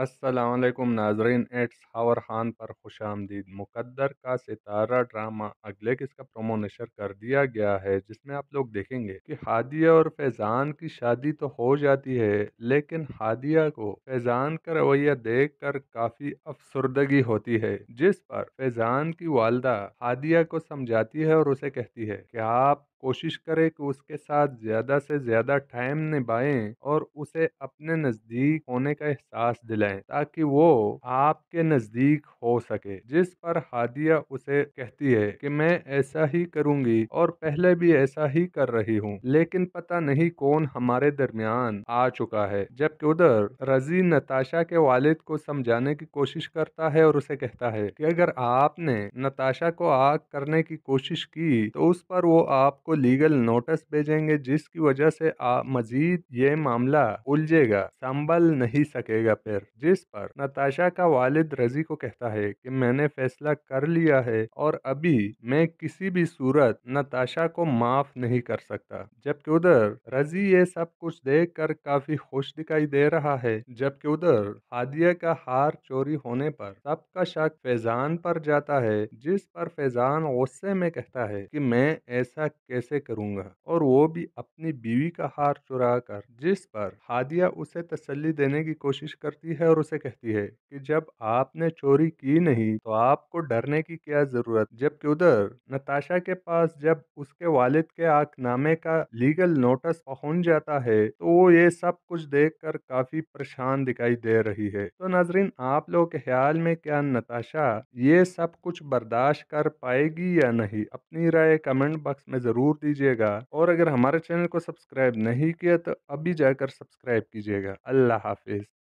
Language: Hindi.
असलकुम नाजरीन एट्स हावर ख़ान पर खुश आमदीद मुकदर का सितारा ड्रामा अगले का प्रोमो नशर कर दिया गया है जिसमें आप लोग देखेंगे कि हादिया और फैज़ान की शादी तो हो जाती है लेकिन हादिया को फैज़ान का रवैया देख कर काफ़ी अफसरदगी होती है जिस पर फैज़ान की वालदा हादिया को समझाती है और उसे कहती है कि आप कोशिश करें कि उसके साथ ज़्यादा से ज़्यादा टाइम निभाएं और उसे अपने नज़दीक होने का एहसास दिलाएं ताकि वो आपके नज़दीक हो सके जिस पर हादिया उसे कहती है कि मैं ऐसा ही करूंगी और पहले भी ऐसा ही कर रही हूँ लेकिन पता नहीं कौन हमारे दरमियान आ चुका है जबकि उधर रजी नताशा के वालिद को समझाने की कोशिश करता है और उसे कहता है कि अगर आपने नताशा को आग करने की कोशिश की तो उस पर वो आपको आपको लीगल नोटिस भेजेंगे जिसकी वजह से मजीद ये मामला उलझेगा संभल नहीं सकेगा फिर जिस पर नताशा का वालिद रजी को कहता है कि मैंने फैसला कर लिया है और अभी मैं किसी भी सूरत नताशा को माफ नहीं कर सकता जबकि उधर रजी ये सब कुछ देख कर काफी खुश दिखाई दे रहा है जबकि उधर हादिया का हार चोरी होने पर सबका शक फैजान पर जाता है जिस पर फैजान गुस्से में कहता है कि मैं ऐसा कैसे कैसे करूंगा और वो भी अपनी बीवी का हार चुरा कर जिस पर हादिया उसे तसल्ली देने की कोशिश करती है और उसे कहती है कि जब आपने चोरी की नहीं तो आपको डरने की क्या जरूरत जबकि उधर नताशा के पास जब उसके वालिद के आकनामे का लीगल नोटिस पहुंच जाता है तो वो ये सब कुछ देख कर काफी परेशान दिखाई दे रही है तो नाजरीन आप लोग के ख्याल में क्या नताशा ये सब कुछ बर्दाश्त कर पाएगी या नहीं अपनी राय कमेंट बॉक्स में जरूर जरूर दीजिएगा और अगर हमारे चैनल को सब्सक्राइब नहीं किया तो अभी जाकर सब्सक्राइब कीजिएगा अल्लाह हाफिज